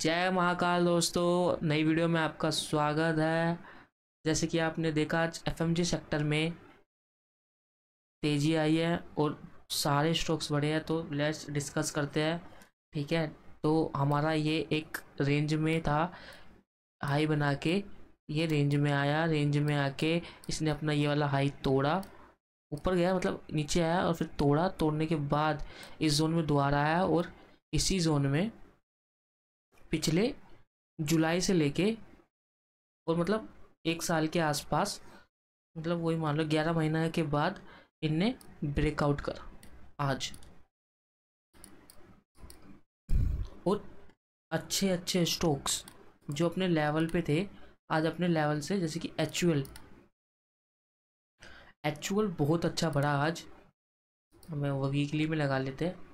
जय महाकाल दोस्तों नई वीडियो में आपका स्वागत है जैसे कि आपने देखा आज एफ सेक्टर में तेज़ी आई है और सारे स्टॉक्स बढ़े हैं तो लेट्स डिस्कस करते हैं ठीक है तो हमारा ये एक रेंज में था हाई बना के ये रेंज में आया रेंज में आके इसने अपना ये वाला हाई तोड़ा ऊपर गया मतलब नीचे आया और फिर तोड़ा तोड़ने के बाद इस जोन में दोबारा आया और इसी जोन में पिछले जुलाई से लेके और मतलब एक साल के आसपास मतलब वही मान लो ग्यारह महीना के बाद इनने ब्रेकआउट कर आज और अच्छे अच्छे स्टॉक्स जो अपने लेवल पे थे आज अपने लेवल से जैसे कि एचुअल एचुअल बहुत अच्छा बढ़ा आज हमें वीकली में लगा लेते हैं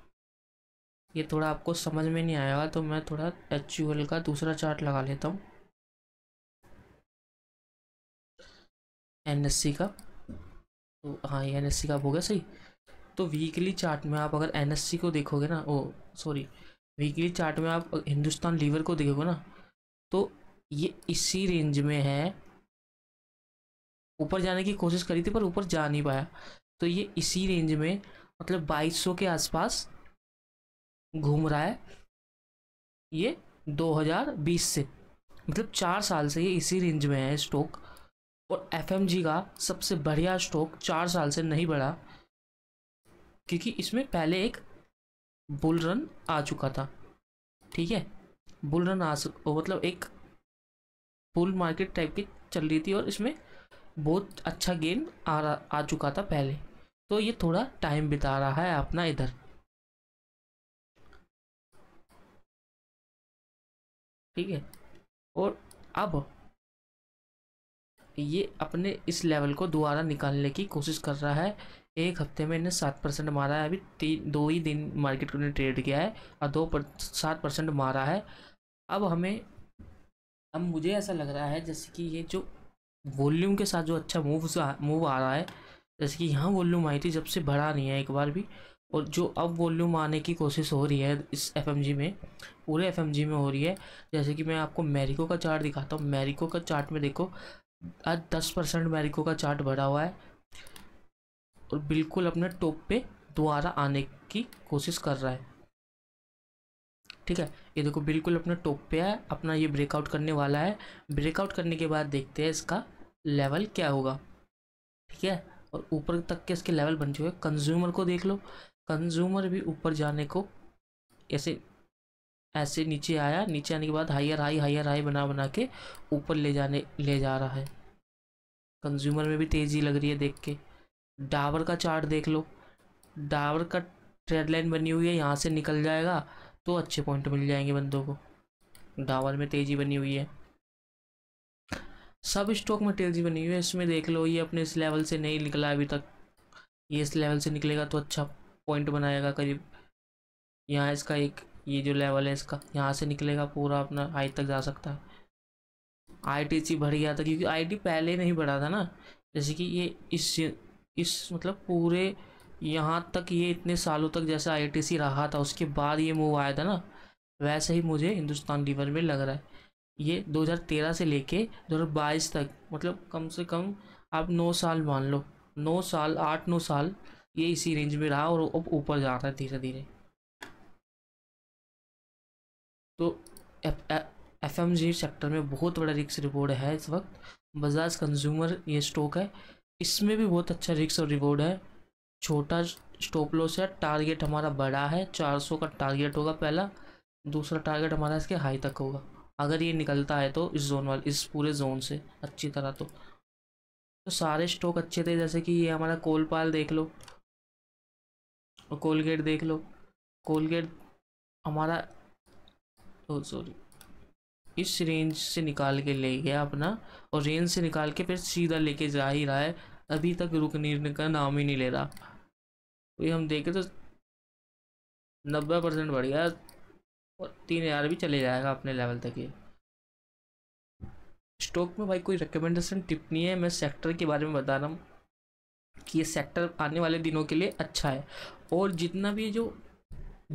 ये थोड़ा आपको समझ में नहीं आएगा तो मैं थोड़ा एच का दूसरा चार्ट लगा लेता हूँ एन एस सी का तो हाँ ये एन एस सी का हो गया सही तो वीकली चार्ट में आप अगर एन एस सी को देखोगे ना ओ सॉरी वीकली चार्ट में आप हिंदुस्तान लीवर को देखोगे ना तो ये इसी रेंज में है ऊपर जाने की कोशिश करी थी पर ऊपर जा नहीं पाया तो ये इसी रेंज में मतलब 2200 के आसपास घूम रहा है ये 2020 से मतलब चार साल से ये इसी रेंज में है स्टॉक और एफ का सबसे बढ़िया स्टॉक चार साल से नहीं बढ़ा क्योंकि इसमें पहले एक बुल रन आ चुका था ठीक है बुल रन आ मतलब एक बुल मार्केट टाइप की चल रही थी और इसमें बहुत अच्छा गेन आ रहा आ चुका था पहले तो ये थोड़ा टाइम बिता रहा है अपना इधर ठीक है और अब ये अपने इस लेवल को दोबारा निकालने की कोशिश कर रहा है एक हफ्ते में इन्हें सात परसेंट मारा है अभी तीन दो ही दिन मार्केट को ट्रेड किया है और दो पर सात परसेंट मारा है अब हमें अब मुझे ऐसा लग रहा है जैसे कि ये जो वॉल्यूम के साथ जो अच्छा मूव मूव आ रहा है जैसे कि यहाँ वॉल्यूम आई थी जब से बढ़ा नहीं है एक बार भी और जो अब वॉल्यूम आने की कोशिश हो रही है इस एफ में पूरे एफ में हो रही है जैसे कि मैं आपको मैरिको का चार्ट दिखाता हूँ मैरिको का चार्ट में देखो आज दस परसेंट मैरिको का चार्ट बढ़ा हुआ है और बिल्कुल अपने टॉप पे दोबारा आने की कोशिश कर रहा है ठीक है ये देखो बिल्कुल अपने टॉप पे है अपना ये ब्रेकआउट करने वाला है ब्रेकआउट करने के बाद देखते हैं इसका लेवल क्या होगा ठीक है और ऊपर तक के इसके लेवल बन चुके हैं कंज्यूमर को देख लो कंज्यूमर भी ऊपर जाने को ऐसे ऐसे नीचे आया नीचे आने के बाद हायर हाई हायर हाई बना बना के ऊपर ले जाने ले जा रहा है कंज्यूमर में भी तेज़ी लग रही है देख के डावर का चार्ट देख लो डावर का ट्रेड लाइन बनी हुई है यहाँ से निकल जाएगा तो अच्छे पॉइंट मिल जाएंगे बंदों को डावर में तेज़ी बनी हुई है सब स्टॉक में तेज़ी बनी हुई है इसमें देख लो ये अपने इस लेवल से नहीं निकला अभी तक ये इस लेवल से निकलेगा तो अच्छा पॉइंट बनाएगा करीब यहाँ इसका एक ये जो लेवल है इसका यहाँ से निकलेगा पूरा अपना हाई तक जा सकता है आईटीसी बढ़ गया था क्योंकि आईटी पहले नहीं बढ़ा था ना जैसे कि ये इस इस मतलब पूरे यहाँ तक ये इतने सालों तक जैसे आईटीसी रहा था उसके बाद ये मूव आया था ना वैसे ही मुझे हिंदुस्तान लीवर में लग रहा है ये 2013 से लेके 2022 तक मतलब कम से कम आप नौ साल मान लो नौ साल आठ नौ साल ये इसी रेंज में रहा और अब ऊपर जा रहा है धीरे धीरे तो एफ एम जी सेक्टर में बहुत बड़ा रिक्स रिवॉर्ड है इस वक्त बजाज कंज्यूमर ये स्टॉक है इसमें भी बहुत अच्छा रिक्स और रिवॉर्ड है छोटा स्टॉप लॉस है टारगेट हमारा बड़ा है 400 का टारगेट होगा पहला दूसरा टारगेट हमारा इसके हाई तक होगा अगर ये निकलता है तो इस जोन वाले इस पूरे जोन से अच्छी तरह तो तो सारे स्टॉक अच्छे थे जैसे कि ये हमारा कोल पाल देख लो और कोलगेट देख लो कोलगेट हमारा ओ सॉरी इस रेंज से निकाल के ले गया अपना और रेंज से निकाल के फिर सीधा लेके जा ही रहा है अभी तक रुकने का नाम ही नहीं ले रहा वही हम देखें तो नब्बे परसेंट बढ़ गया और तीन हज़ार भी चले जाएगा अपने लेवल तक ये स्टॉक में भाई कोई रिकमेंडेशन टिप नहीं है मैं सेक्टर के बारे में बता रहा हूँ कि ये सेक्टर आने वाले दिनों के लिए अच्छा है और जितना भी जो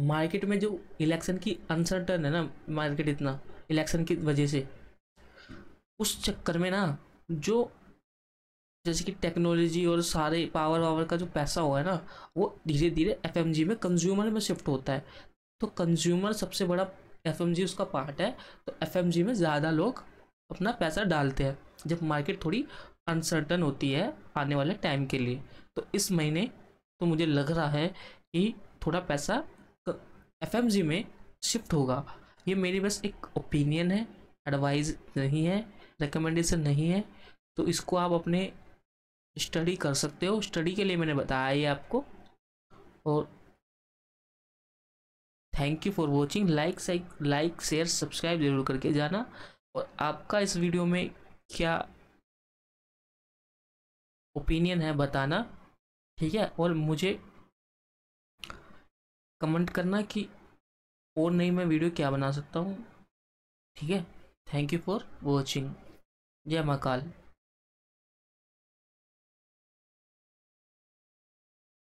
मार्केट में जो इलेक्शन की अनसर्टन है ना मार्केट इतना इलेक्शन की वजह से उस चक्कर में ना जो जैसे कि टेक्नोलॉजी और सारे पावर वावर का जो पैसा हुआ है ना वो धीरे धीरे एफ में कंज्यूमर में शिफ्ट होता है तो कंज्यूमर सबसे बड़ा एफ उसका पार्ट है तो एफ में ज़्यादा लोग अपना पैसा डालते हैं जब मार्केट थोड़ी अनसर्टन होती है आने वाले टाइम के लिए तो इस महीने तो मुझे लग रहा है कि थोड़ा पैसा एफ में शिफ्ट होगा ये मेरी बस एक ओपिनियन है एडवाइस नहीं है रिकमेंडेशन नहीं है तो इसको आप अपने स्टडी कर सकते हो स्टडी के लिए मैंने बताया ये आपको और thank you for watching like like share subscribe जरूर करके जाना और आपका इस वीडियो में क्या ओपिनियन है बताना ठीक है और मुझे कमेंट करना कि और नहीं मैं वीडियो क्या बना सकता हूँ ठीक है थैंक यू फॉर वॉचिंग जय महाकाल